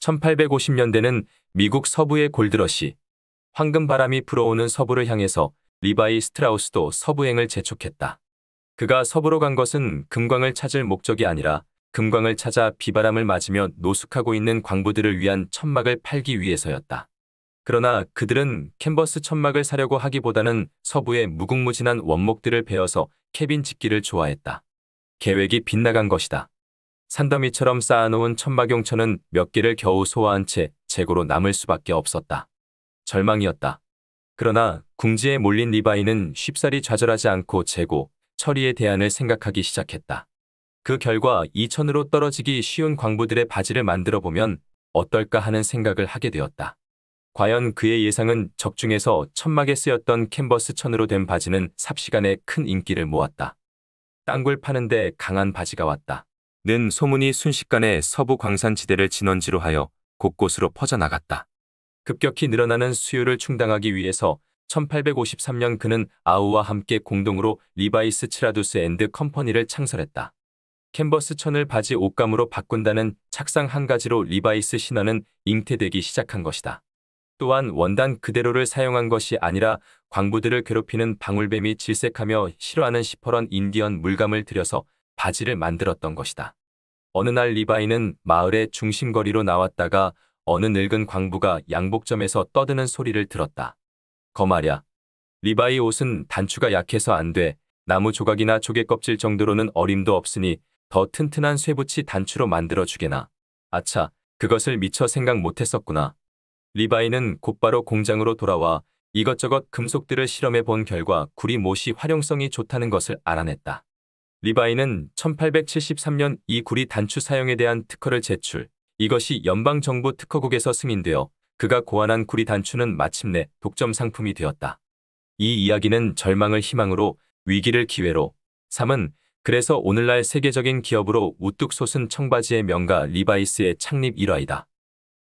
1850년대는 미국 서부의 골드러시, 황금바람이 불어오는 서부를 향해서 리바이 스트라우스도 서부행을 재촉했다. 그가 서부로 간 것은 금광을 찾을 목적이 아니라 금광을 찾아 비바람을 맞으며 노숙하고 있는 광부들을 위한 천막을 팔기 위해서였다. 그러나 그들은 캔버스 천막을 사려고 하기보다는 서부의 무궁무진한 원목들을 베어서 캐빈 짓기를 좋아했다. 계획이 빗나간 것이다. 산더미처럼 쌓아놓은 천막용천은 몇 개를 겨우 소화한 채 재고로 남을 수밖에 없었다. 절망이었다. 그러나 궁지에 몰린 리바이는 쉽사리 좌절하지 않고 재고, 처리의 대안을 생각하기 시작했다. 그 결과 이천으로 떨어지기 쉬운 광부들의 바지를 만들어 보면 어떨까 하는 생각을 하게 되었다. 과연 그의 예상은 적중에서 천막에 쓰였던 캔버스 천으로 된 바지는 삽시간에 큰 인기를 모았다. 땅굴 파는데 강한 바지가 왔다. 는 소문이 순식간에 서부 광산지대를 진원지로 하여 곳곳으로 퍼져나갔다. 급격히 늘어나는 수요를 충당하기 위해서 1853년 그는 아우와 함께 공동으로 리바이스 치라두스 앤드 컴퍼니를 창설했다. 캔버스 천을 바지 옷감으로 바꾼다는 착상 한 가지로 리바이스 신화는 잉태되기 시작한 것이다. 또한 원단 그대로를 사용한 것이 아니라 광부들을 괴롭히는 방울뱀이 질색하며 싫어하는 시퍼런 인디언 물감을 들여서 바지를 만들었던 것이다. 어느 날 리바이는 마을의 중심거리로 나왔다가 어느 늙은 광부가 양복점에서 떠드는 소리를 들었다. 거말야. 리바이 옷은 단추가 약해서 안 돼. 나무 조각이나 조개 껍질 정도로는 어림도 없으니 더 튼튼한 쇠붙이 단추로 만들어 주게나. 아차, 그것을 미처 생각 못했었구나. 리바이는 곧바로 공장으로 돌아와 이것저것 금속들을 실험해 본 결과 구리 못이 활용성이 좋다는 것을 알아냈다. 리바이는 1873년 이 구리 단추 사용에 대한 특허를 제출. 이것이 연방정부 특허국에서 승인되어 그가 고안한 구리 단추는 마침내 독점 상품이 되었다. 이 이야기는 절망을 희망으로 위기를 기회로 삼은 그래서 오늘날 세계적인 기업으로 우뚝 솟은 청바지의 명가 리바이스의 창립 일화이다.